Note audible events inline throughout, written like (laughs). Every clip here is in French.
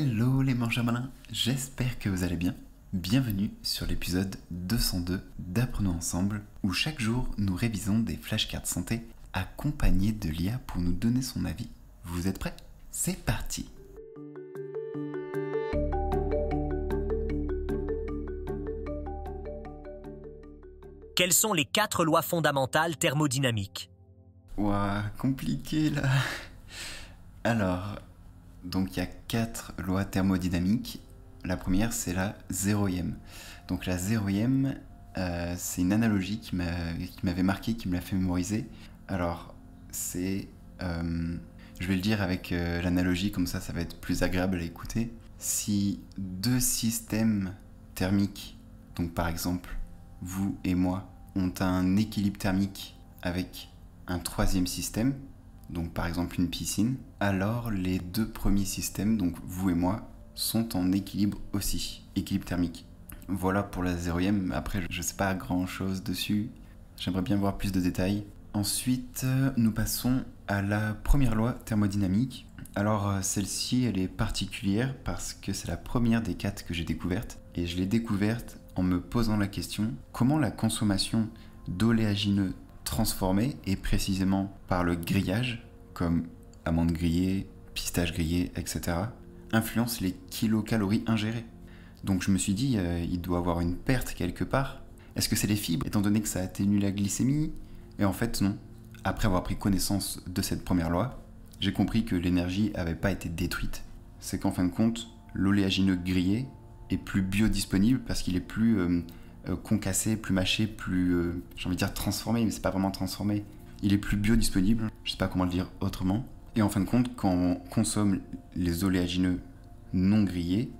Hello les mangeurs malins, j'espère que vous allez bien. Bienvenue sur l'épisode 202 d'Apprenons ensemble, où chaque jour nous révisons des flashcards santé accompagnés de l'IA pour nous donner son avis. Vous êtes prêts C'est parti Quelles sont les quatre lois fondamentales thermodynamiques Ouah, compliqué là Alors, donc il y a quatre lois thermodynamiques. La première, c'est la zéroième. Donc la zéroième, euh, c'est une analogie qui m'avait marqué, qui me l'a fait mémoriser. Alors, c'est... Euh, je vais le dire avec euh, l'analogie, comme ça, ça va être plus agréable à écouter. Si deux systèmes thermiques, donc par exemple vous et moi, ont un équilibre thermique avec un troisième système, donc par exemple une piscine, alors les deux premiers systèmes, donc vous et moi, sont en équilibre aussi, équilibre thermique. Voilà pour la 0 après je ne sais pas grand chose dessus, j'aimerais bien voir plus de détails. Ensuite, euh, nous passons à la première loi thermodynamique. Alors euh, celle-ci, elle est particulière parce que c'est la première des quatre que j'ai découverte, et je l'ai découverte en me posant la question comment la consommation d'oléagineux transformée, et précisément par le grillage, comme amandes grillées, pistaches grillées, etc., influencent les kilocalories ingérées. Donc je me suis dit, euh, il doit avoir une perte quelque part. Est-ce que c'est les fibres, étant donné que ça atténue la glycémie Et en fait, non. Après avoir pris connaissance de cette première loi, j'ai compris que l'énergie n'avait pas été détruite. C'est qu'en fin de compte, l'oléagineux grillé est plus biodisponible parce qu'il est plus euh, euh, concassé, plus mâché, plus, j'ai envie de dire transformé, mais c'est pas vraiment transformé. Il est plus biodisponible, je sais pas comment le dire autrement. Et en fin de compte, quand on consomme les oléagineux non grillés,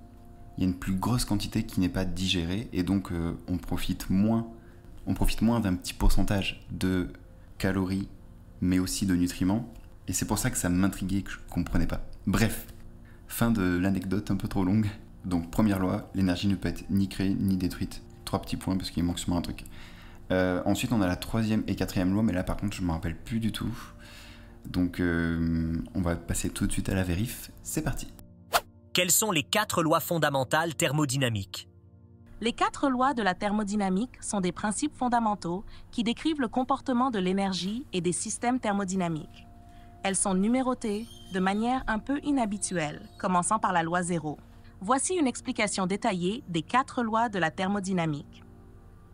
il y a une plus grosse quantité qui n'est pas digérée et donc euh, on profite moins, on profite moins d'un petit pourcentage de calories, mais aussi de nutriments. Et c'est pour ça que ça m'intriguait que je comprenais pas. Bref, fin de l'anecdote un peu trop longue. Donc première loi, l'énergie ne peut être ni créée ni détruite. Trois petits points parce qu'il manque sûrement un truc. Euh, ensuite, on a la troisième et quatrième loi, mais là par contre, je me rappelle plus du tout. Donc euh, on va passer tout de suite à la vérif. C'est parti. Quelles sont les quatre lois fondamentales thermodynamiques Les quatre lois de la thermodynamique sont des principes fondamentaux qui décrivent le comportement de l'énergie et des systèmes thermodynamiques. Elles sont numérotées de manière un peu inhabituelle, commençant par la loi zéro. Voici une explication détaillée des quatre lois de la thermodynamique.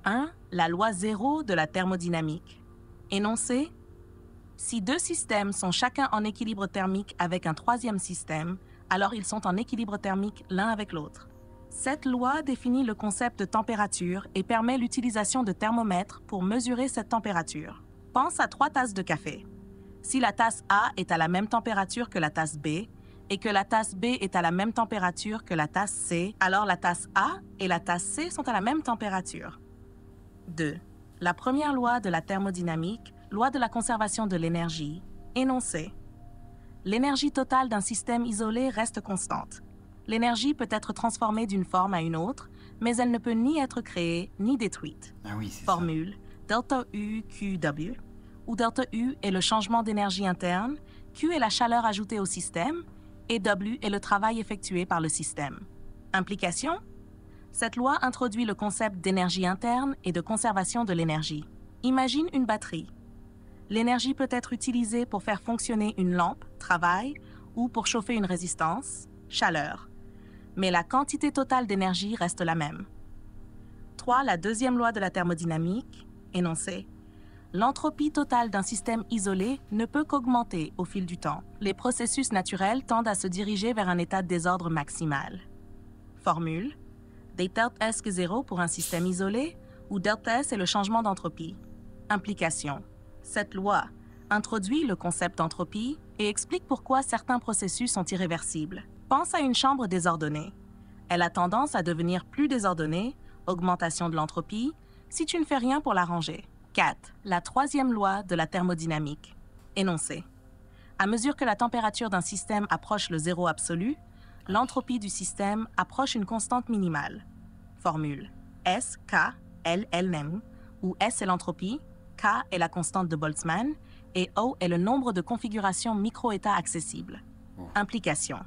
1. La loi 0 de la thermodynamique. Énoncée si deux systèmes sont chacun en équilibre thermique avec un troisième système, alors ils sont en équilibre thermique l'un avec l'autre. Cette loi définit le concept de température et permet l'utilisation de thermomètres pour mesurer cette température. Pense à trois tasses de café. Si la tasse A est à la même température que la tasse B et que la tasse B est à la même température que la tasse C, alors la tasse A et la tasse C sont à la même température. 2. La première loi de la thermodynamique Loi de la conservation de l'énergie, énoncée. L'énergie totale d'un système isolé reste constante. L'énergie peut être transformée d'une forme à une autre, mais elle ne peut ni être créée ni détruite. Ah Formule delta U QW, où delta U est le changement d'énergie interne, Q est la chaleur ajoutée au système et W est le travail effectué par le système. Implication Cette loi introduit le concept d'énergie interne et de conservation de l'énergie. Imagine une batterie. L'énergie peut être utilisée pour faire fonctionner une lampe, travail, ou pour chauffer une résistance, chaleur. Mais la quantité totale d'énergie reste la même. 3. La deuxième loi de la thermodynamique, énoncée. L'entropie totale d'un système isolé ne peut qu'augmenter au fil du temps. Les processus naturels tendent à se diriger vers un état de désordre maximal. Formule des delta S 0 pour un système isolé, où delta S est le changement d'entropie. Implication cette loi introduit le concept d'entropie et explique pourquoi certains processus sont irréversibles. Pense à une chambre désordonnée. Elle a tendance à devenir plus désordonnée, augmentation de l'entropie, si tu ne fais rien pour la ranger. 4. La troisième loi de la thermodynamique. Énoncé. À mesure que la température d'un système approche le zéro absolu, l'entropie du système approche une constante minimale. Formule S, K, L, L e où S est l'entropie, K est la constante de Boltzmann et O est le nombre de configurations micro-états accessibles. Oh. Implication.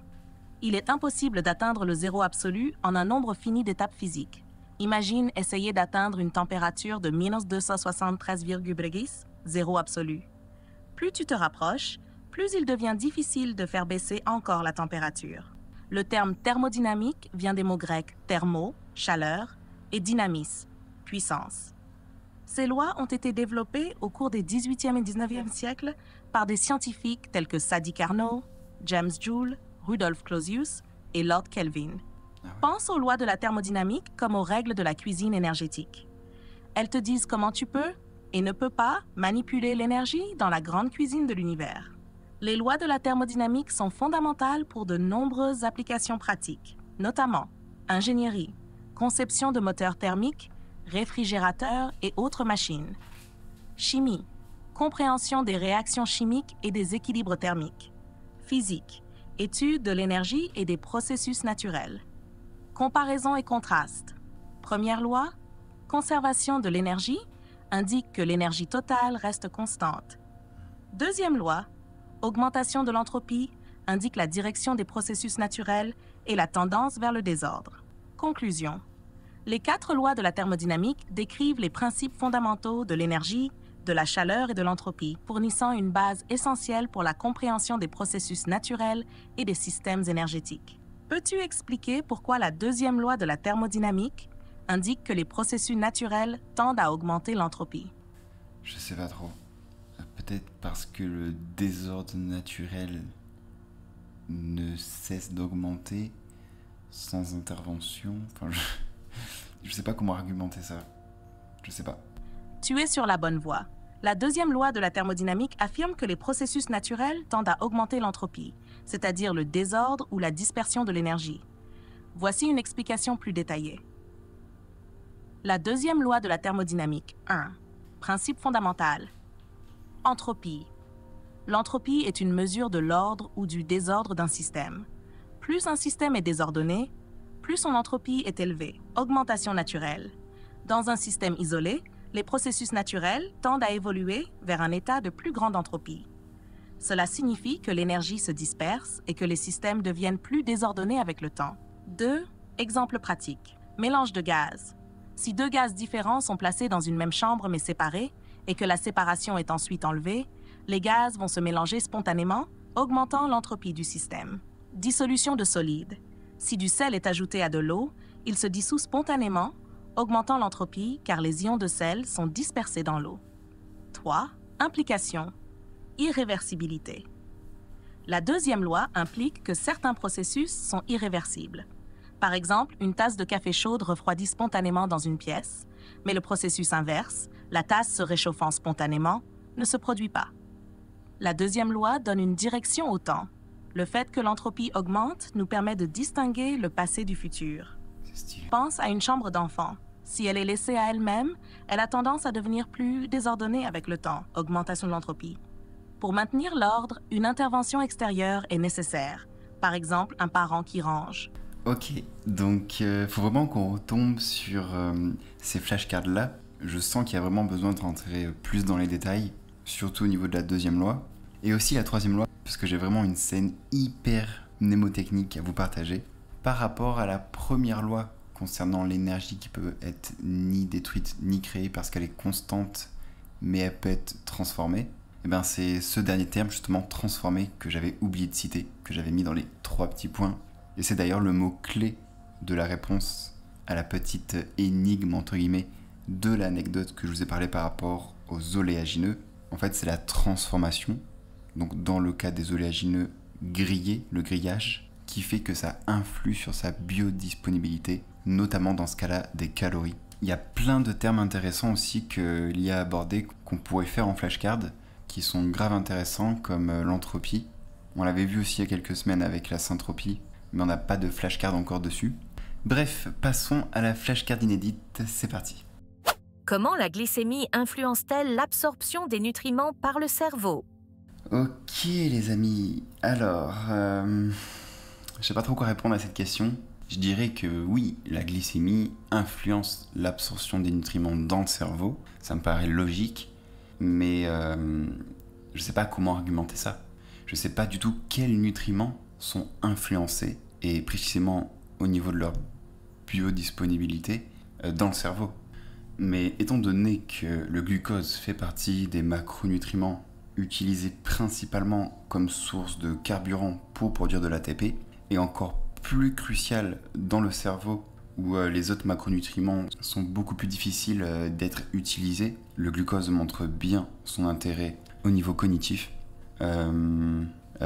Il est impossible d'atteindre le zéro absolu en un nombre fini d'étapes physiques. Imagine essayer d'atteindre une température de minus absolu. Plus tu te rapproches, plus il devient difficile de faire baisser encore la température. Le terme thermodynamique vient des mots grecs thermo, chaleur, et dynamis, puissance. Ces lois ont été développées au cours des 18e et 19e siècles par des scientifiques tels que Sadi Carnot, James Joule, Rudolf Clausius et Lord Kelvin. Ah Pense aux lois de la thermodynamique comme aux règles de la cuisine énergétique. Elles te disent comment tu peux et ne peux pas manipuler l'énergie dans la grande cuisine de l'univers. Les lois de la thermodynamique sont fondamentales pour de nombreuses applications pratiques, notamment ingénierie, conception de moteurs thermiques, réfrigérateurs et autres machines. Chimie. Compréhension des réactions chimiques et des équilibres thermiques. Physique. Étude de l'énergie et des processus naturels. Comparaison et contraste. Première loi. Conservation de l'énergie indique que l'énergie totale reste constante. Deuxième loi. Augmentation de l'entropie indique la direction des processus naturels et la tendance vers le désordre. Conclusion. Les quatre lois de la thermodynamique décrivent les principes fondamentaux de l'énergie, de la chaleur et de l'entropie, fournissant une base essentielle pour la compréhension des processus naturels et des systèmes énergétiques. Peux-tu expliquer pourquoi la deuxième loi de la thermodynamique indique que les processus naturels tendent à augmenter l'entropie Je sais pas trop. Euh, peut-être parce que le désordre naturel ne cesse d'augmenter sans intervention. Je sais pas comment argumenter ça. Je sais pas. Tu es sur la bonne voie. La deuxième loi de la thermodynamique affirme que les processus naturels tendent à augmenter l'entropie, c'est-à-dire le désordre ou la dispersion de l'énergie. Voici une explication plus détaillée. La deuxième loi de la thermodynamique 1. Principe fondamental. Entropie. L'entropie est une mesure de l'ordre ou du désordre d'un système. Plus un système est désordonné, plus son entropie est élevée, augmentation naturelle. Dans un système isolé, les processus naturels tendent à évoluer vers un état de plus grande entropie. Cela signifie que l'énergie se disperse et que les systèmes deviennent plus désordonnés avec le temps. 2. Exemple pratique. Mélange de gaz. Si deux gaz différents sont placés dans une même chambre mais séparés, et que la séparation est ensuite enlevée, les gaz vont se mélanger spontanément, augmentant l'entropie du système. Dissolution de solides si du sel est ajouté à de l'eau, il se dissout spontanément, augmentant l'entropie car les ions de sel sont dispersés dans l'eau. 3. Implication. Irréversibilité. La deuxième loi implique que certains processus sont irréversibles. Par exemple, une tasse de café chaude refroidit spontanément dans une pièce, mais le processus inverse, la tasse se réchauffant spontanément, ne se produit pas. La deuxième loi donne une direction au temps, le fait que l'entropie augmente nous permet de distinguer le passé du futur. Pense à une chambre d'enfant. Si elle est laissée à elle-même, elle a tendance à devenir plus désordonnée avec le temps, augmentation de l'entropie. Pour maintenir l'ordre, une intervention extérieure est nécessaire, par exemple un parent qui range. Ok, donc il euh, faut vraiment qu'on retombe sur euh, ces flashcards-là. Je sens qu'il y a vraiment besoin de rentrer plus dans les détails, surtout au niveau de la deuxième loi. Et aussi la troisième loi, parce que j'ai vraiment une scène hyper mnémotechnique à vous partager, par rapport à la première loi concernant l'énergie qui peut être ni détruite ni créée parce qu'elle est constante, mais elle peut être transformée. Et eh bien c'est ce dernier terme justement transformé que j'avais oublié de citer, que j'avais mis dans les trois petits points. Et c'est d'ailleurs le mot clé de la réponse à la petite énigme entre guillemets de l'anecdote que je vous ai parlé par rapport aux oléagineux. En fait, c'est la transformation donc dans le cas des oléagineux, grillés, le grillage, qui fait que ça influe sur sa biodisponibilité, notamment dans ce cas-là des calories. Il y a plein de termes intéressants aussi que y a abordé, qu'on pourrait faire en flashcard, qui sont grave intéressants comme euh, l'entropie. On l'avait vu aussi il y a quelques semaines avec la syntropie, mais on n'a pas de flashcard encore dessus. Bref, passons à la flashcard inédite, c'est parti. Comment la glycémie influence-t-elle l'absorption des nutriments par le cerveau Ok les amis, alors, euh, je sais pas trop quoi répondre à cette question. Je dirais que oui, la glycémie influence l'absorption des nutriments dans le cerveau, ça me paraît logique, mais je euh, je sais pas comment argumenter ça. Je sais pas du tout quels nutriments sont influencés, et précisément au niveau de leur biodisponibilité, euh, dans le cerveau. Mais étant donné que le glucose fait partie des macronutriments utilisé principalement comme source de carburant pour produire de l'ATP, et encore plus crucial dans le cerveau où euh, les autres macronutriments sont beaucoup plus difficiles euh, d'être utilisés. Le glucose montre bien son intérêt au niveau cognitif. Euh,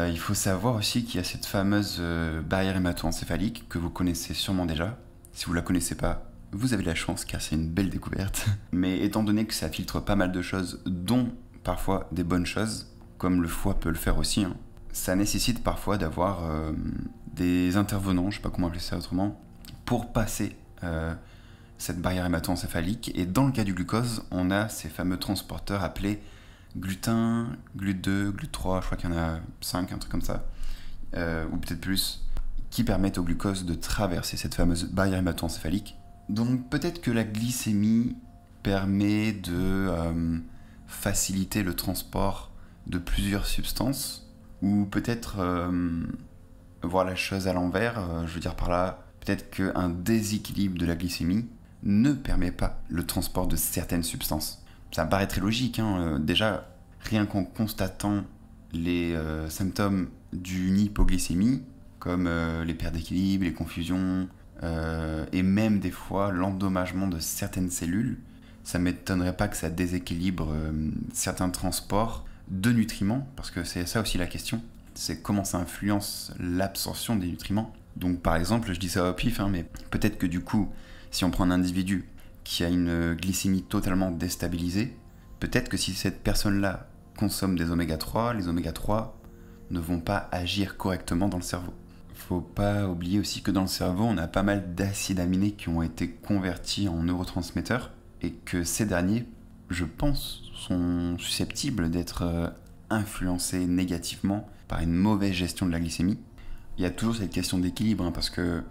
il faut savoir aussi qu'il y a cette fameuse barrière hémato-encéphalique que vous connaissez sûrement déjà. Si vous ne la connaissez pas, vous avez la chance car c'est une belle découverte. (laughs) Mais étant donné que ça filtre pas mal de choses, dont parfois des bonnes choses, comme le foie peut le faire aussi. Hein. Ça nécessite parfois d'avoir euh, des intervenants, je sais pas comment appeler ça autrement, pour passer euh, cette barrière hémato-encéphalique. Et dans le cas du glucose, on a ces fameux transporteurs appelés glutin, GLUT2, GLUT3, je crois qu'il y en a 5, un truc comme ça, euh, ou peut-être plus, qui permettent au glucose de traverser cette fameuse barrière hémato-encéphalique. Donc peut-être que la glycémie permet de faciliter le transport de plusieurs substances, ou peut-être euh, voir la chose à l'envers, euh, je veux dire par là, peut-être qu'un déséquilibre de la glycémie ne permet pas le transport de certaines substances. Ça me paraît très logique, hein, euh, déjà rien qu'en constatant les symptômes d'une hypoglycémie, comme les pertes d'équilibre, les confusions, et même des fois l'endommagement de certaines cellules, ça m'étonnerait pas que ça déséquilibre euh, certains transports de nutriments, parce que c'est ça aussi la question, c'est comment ça influence l'absorption des nutriments. Donc par exemple, je dis ça au pif, hein, mais peut-être que du coup, si on prend un individu qui a une euh, glycémie totalement déstabilisée, peut-être que si cette personne-là consomme des oméga 3, les oméga 3 ne vont pas agir correctement dans le cerveau. Faut pas oublier aussi que dans le cerveau, on a pas mal d'acides aminés qui ont été convertis en neurotransmetteurs et que ces derniers, je pense, sont susceptibles d'être euh, influencés négativement par une mauvaise gestion de la glycémie. Il y a toujours cette question d'équilibre, hein, parce que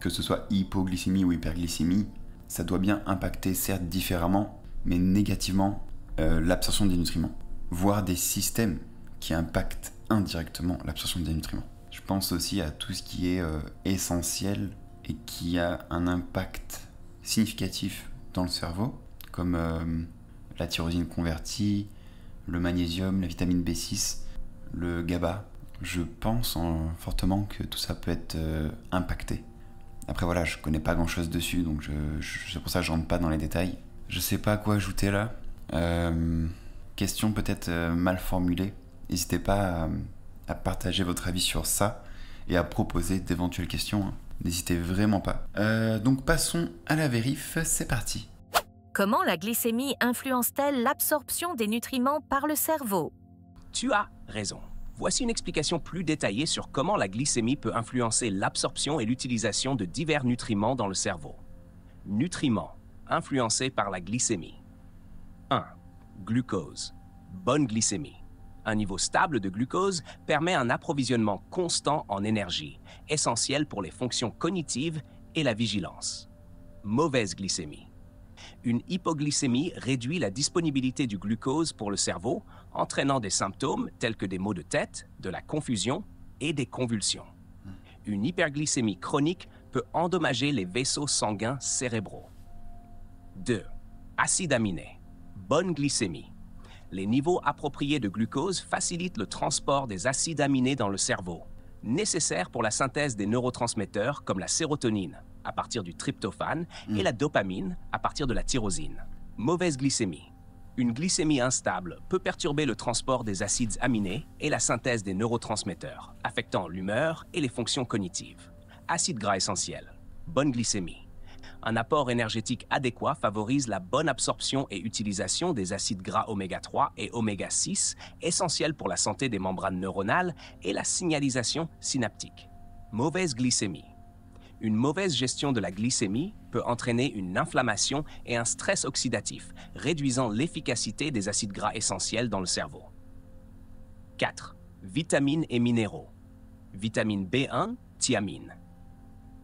que ce soit hypoglycémie ou hyperglycémie, ça doit bien impacter, certes différemment, mais négativement, euh, l'absorption des nutriments, voire des systèmes qui impactent indirectement l'absorption des nutriments. Je pense aussi à tout ce qui est euh, essentiel et qui a un impact significatif dans le cerveau, comme euh, la tyrosine convertie, le magnésium, la vitamine B6, le GABA. Je pense fortement que tout ça peut être euh, impacté. Après voilà, je connais pas grand chose dessus, donc c'est pour ça que je rentre pas dans les détails. Je sais pas à quoi ajouter là. Euh, question peut-être mal formulée. N'hésitez pas à, partager votre avis sur ça et à proposer d'éventuelles questions. Hein. N'hésitez vraiment pas. Euh, donc passons à la vérif, c'est parti. Comment la glycémie influence-t-elle l'absorption des nutriments par le cerveau Tu as raison. Voici une explication plus détaillée sur comment la glycémie peut influencer l'absorption et l'utilisation de divers nutriments dans le cerveau. Nutriments influencés par la glycémie. 1. Glucose. Bonne glycémie. Un niveau stable de glucose permet un approvisionnement constant en énergie, essentiel pour les fonctions cognitives et la vigilance. Mauvaise glycémie. Une hypoglycémie réduit la disponibilité du glucose pour le cerveau, entraînant des symptômes tels que des maux de tête, de la confusion et des convulsions. Une hyperglycémie chronique peut endommager les vaisseaux sanguins cérébraux. 2. Acide aminé. Bonne glycémie les niveaux appropriés de glucose facilitent le transport des acides aminés dans le cerveau, nécessaires pour la synthèse des neurotransmetteurs comme la sérotonine à partir du tryptophane et mm. la dopamine à partir de la tyrosine. Mauvaise glycémie. Une glycémie instable peut perturber le transport des acides aminés et la synthèse des neurotransmetteurs, affectant l'humeur et les fonctions cognitives. Acide gras essentiel. Bonne glycémie un apport énergétique adéquat favorise la bonne absorption et utilisation des acides gras oméga 3 et oméga 6, essentiels pour la santé des membranes neuronales et la signalisation synaptique. Mauvaise glycémie. Une mauvaise gestion de la glycémie peut entraîner une inflammation et un stress oxydatif, réduisant l'efficacité des acides gras essentiels dans le cerveau. 4. Vitamines et minéraux. Vitamine B1, thiamine.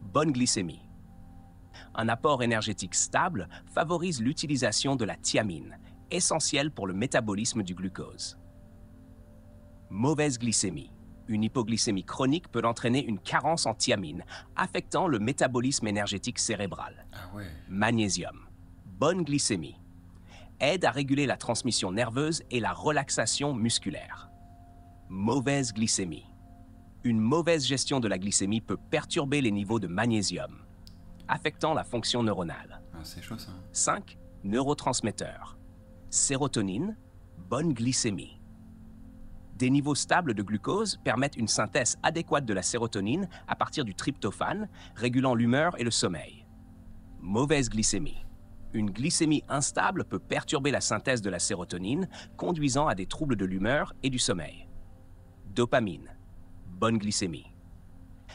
Bonne glycémie un apport énergétique stable favorise l'utilisation de la thiamine, essentielle pour le métabolisme du glucose. Mauvaise glycémie. Une hypoglycémie chronique peut entraîner une carence en thiamine, affectant le métabolisme énergétique cérébral. Ah magnésium. Bonne glycémie. Aide à réguler la transmission nerveuse et la relaxation musculaire. Mauvaise glycémie. Une mauvaise gestion de la glycémie peut perturber les niveaux de magnésium, affectant la fonction neuronale. 5. Ah, neurotransmetteurs. Sérotonine, bonne glycémie. Des niveaux stables de glucose permettent une synthèse adéquate de la sérotonine à partir du tryptophane, régulant l'humeur et le sommeil. Mauvaise glycémie. Une glycémie instable peut perturber la synthèse de la sérotonine, conduisant à des troubles de l'humeur et du sommeil. Dopamine. Bonne glycémie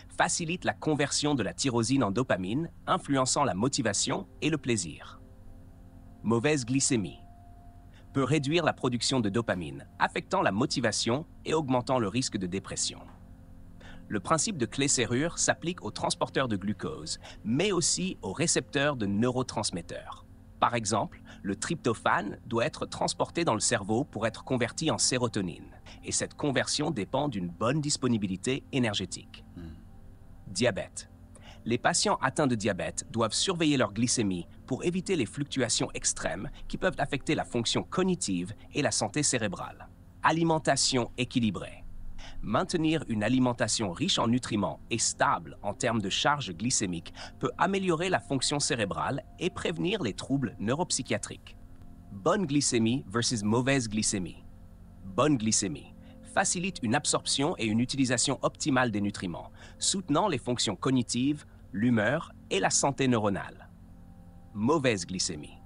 facilite la conversion de la tyrosine en dopamine, influençant la motivation et le plaisir. Mauvaise glycémie peut réduire la production de dopamine, affectant la motivation et augmentant le risque de dépression. Le principe de clé-serrure s'applique aux transporteurs de glucose, mais aussi aux récepteurs de neurotransmetteurs. Par exemple, le tryptophane doit être transporté dans le cerveau pour être converti en sérotonine, et cette conversion dépend d'une bonne disponibilité énergétique. Hmm. Diabète. Les patients atteints de diabète doivent surveiller leur glycémie pour éviter les fluctuations extrêmes qui peuvent affecter la fonction cognitive et la santé cérébrale. Alimentation équilibrée. Maintenir une alimentation riche en nutriments et stable en termes de charge glycémique peut améliorer la fonction cérébrale et prévenir les troubles neuropsychiatriques. Bonne glycémie versus mauvaise glycémie. Bonne glycémie facilite une absorption et une utilisation optimale des nutriments, soutenant les fonctions cognitives, l'humeur et la santé neuronale. Mauvaise glycémie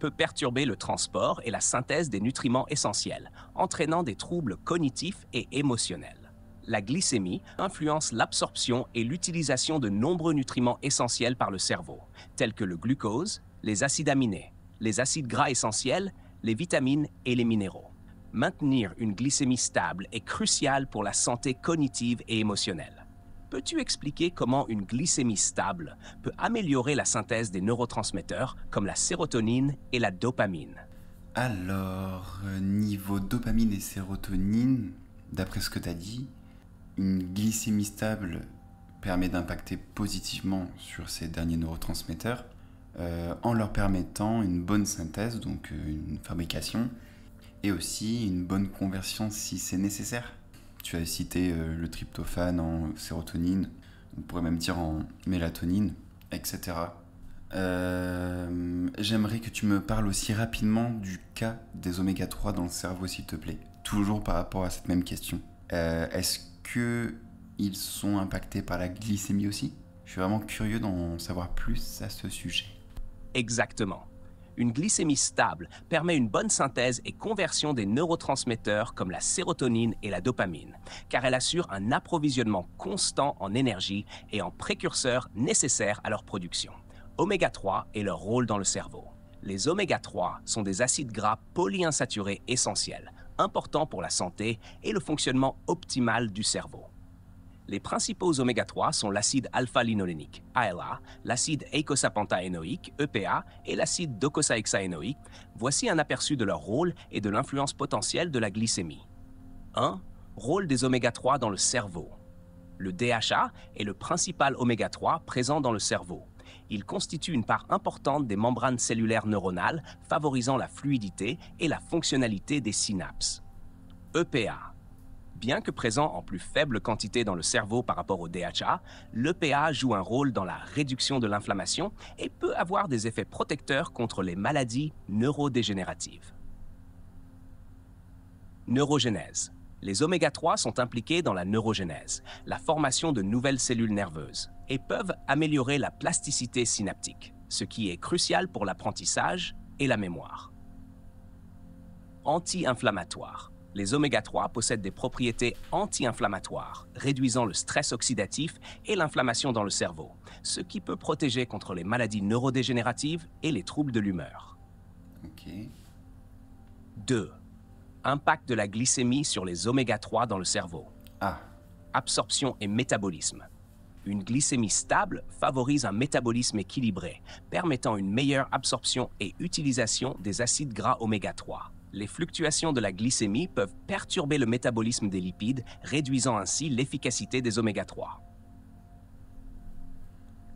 peut perturber le transport et la synthèse des nutriments essentiels, entraînant des troubles cognitifs et émotionnels. La glycémie influence l'absorption et l'utilisation de nombreux nutriments essentiels par le cerveau, tels que le glucose, les acides aminés, les acides gras essentiels, les vitamines et les minéraux. Maintenir une glycémie stable est crucial pour la santé cognitive et émotionnelle. Peux-tu expliquer comment une glycémie stable peut améliorer la synthèse des neurotransmetteurs comme la sérotonine et la dopamine Alors, euh, niveau dopamine et sérotonine, d'après ce que tu as dit, une glycémie stable permet d'impacter positivement sur ces derniers neurotransmetteurs euh, en leur permettant une bonne synthèse, donc euh, une fabrication, et aussi une bonne conversion si c'est nécessaire. Tu as cité euh, le tryptophane en sérotonine, on pourrait même dire en mélatonine, etc. Euh, j'aimerais que tu me parles aussi rapidement du cas des oméga 3 dans le cerveau, s'il te plaît. Toujours par rapport à cette même question. Euh, est-ce que ils sont impactés par la glycémie aussi Je suis vraiment curieux d'en savoir plus à ce sujet. Exactement. Une glycémie stable permet une bonne synthèse et conversion des neurotransmetteurs comme la sérotonine et la dopamine, car elle assure un approvisionnement constant en énergie et en précurseurs nécessaires à leur production. Oméga 3 et leur rôle dans le cerveau. Les oméga 3 sont des acides gras polyinsaturés essentiels, importants pour la santé et le fonctionnement optimal du cerveau. Les principaux oméga-3 sont l'acide alpha-linolénique, ALA, l'acide eicosapentaénoïque, EPA, et l'acide docosahexaénoïque. Voici un aperçu de leur rôle et de l'influence potentielle de la glycémie. 1. Rôle des oméga-3 dans le cerveau. Le DHA est le principal oméga-3 présent dans le cerveau. Il constitue une part importante des membranes cellulaires neuronales, favorisant la fluidité et la fonctionnalité des synapses. EPA Bien que présent en plus faible quantité dans le cerveau par rapport au DHA, l'EPA joue un rôle dans la réduction de l'inflammation et peut avoir des effets protecteurs contre les maladies neurodégénératives. Neurogenèse. Les oméga-3 sont impliqués dans la neurogenèse, la formation de nouvelles cellules nerveuses, et peuvent améliorer la plasticité synaptique, ce qui est crucial pour l'apprentissage et la mémoire. Anti-inflammatoire. Les oméga-3 possèdent des propriétés anti-inflammatoires, réduisant le stress oxydatif et l'inflammation dans le cerveau, ce qui peut protéger contre les maladies neurodégénératives et les troubles de l'humeur. OK. 2. Impact de la glycémie sur les oméga-3 dans le cerveau. Ah. Absorption et métabolisme. Une glycémie stable favorise un métabolisme équilibré, permettant une meilleure absorption et utilisation des acides gras oméga 3. Les fluctuations de la glycémie peuvent perturber le métabolisme des lipides, réduisant ainsi l'efficacité des oméga-3.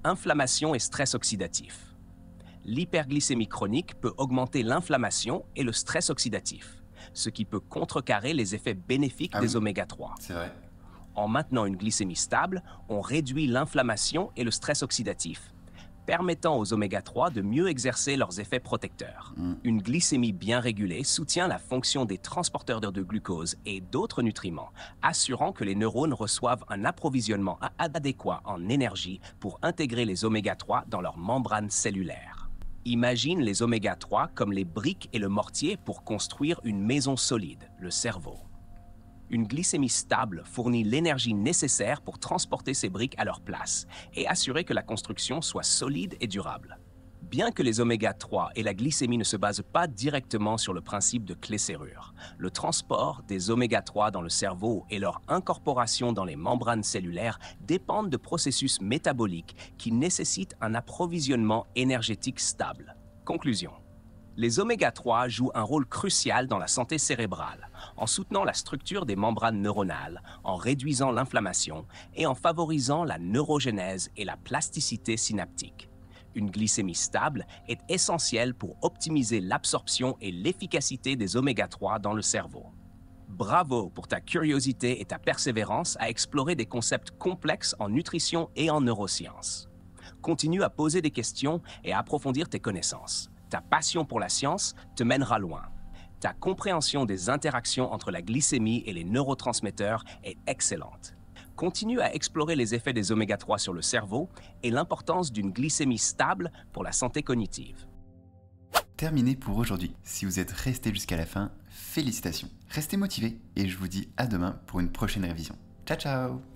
Inflammation et stress oxydatif. L'hyperglycémie chronique peut augmenter l'inflammation et le stress oxydatif, ce qui peut contrecarrer les effets bénéfiques ah des oméga-3. vrai. En maintenant une glycémie stable, on réduit l'inflammation et le stress oxydatif, permettant aux oméga 3 de mieux exercer leurs effets protecteurs. Mm. Une glycémie bien régulée soutient la fonction des transporteurs de glucose et d'autres nutriments, assurant que les neurones reçoivent un approvisionnement adéquat en énergie pour intégrer les oméga 3 dans leurs membranes cellulaires. Imagine les oméga 3 comme les briques et le mortier pour construire une maison solide, le cerveau. Une glycémie stable fournit l'énergie nécessaire pour transporter ces briques à leur place et assurer que la construction soit solide et durable. Bien que les oméga-3 et la glycémie ne se basent pas directement sur le principe de clé-serrure, le transport des oméga-3 dans le cerveau et leur incorporation dans les membranes cellulaires dépendent de processus métaboliques qui nécessitent un approvisionnement énergétique stable. Conclusion les oméga-3 jouent un rôle crucial dans la santé cérébrale, en soutenant la structure des membranes neuronales, en réduisant l'inflammation et en favorisant la neurogénèse et la plasticité synaptique. Une glycémie stable est essentielle pour optimiser l'absorption et l'efficacité des oméga-3 dans le cerveau. Bravo pour ta curiosité et ta persévérance à explorer des concepts complexes en nutrition et en neurosciences. Continue à poser des questions et à approfondir tes connaissances. Ta passion pour la science te mènera loin. Ta compréhension des interactions entre la glycémie et les neurotransmetteurs est excellente. Continue à explorer les effets des oméga-3 sur le cerveau et l'importance d'une glycémie stable pour la santé cognitive. Terminé pour aujourd'hui. Si vous êtes resté jusqu'à la fin, félicitations. Restez motivés et je vous dis à demain pour une prochaine révision. Ciao ciao